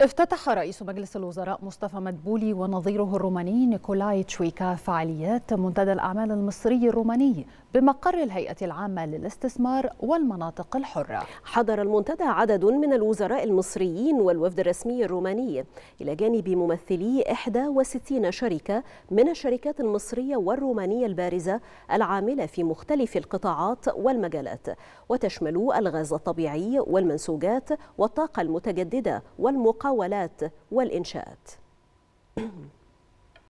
افتتح رئيس مجلس الوزراء مصطفى مدبولي ونظيره الروماني نيكولاي تشويكا فعاليات منتدى الأعمال المصري الروماني بمقر الهيئة العامة للاستثمار والمناطق الحرة حضر المنتدى عدد من الوزراء المصريين والوفد الرسمي الروماني إلى جانب ممثلي 61 شركة من الشركات المصرية والرومانية البارزة العاملة في مختلف القطاعات والمجالات وتشمل الغاز الطبيعي والمنسوجات والطاقة المتجددة والمقاومة المقاولات والإنشاءات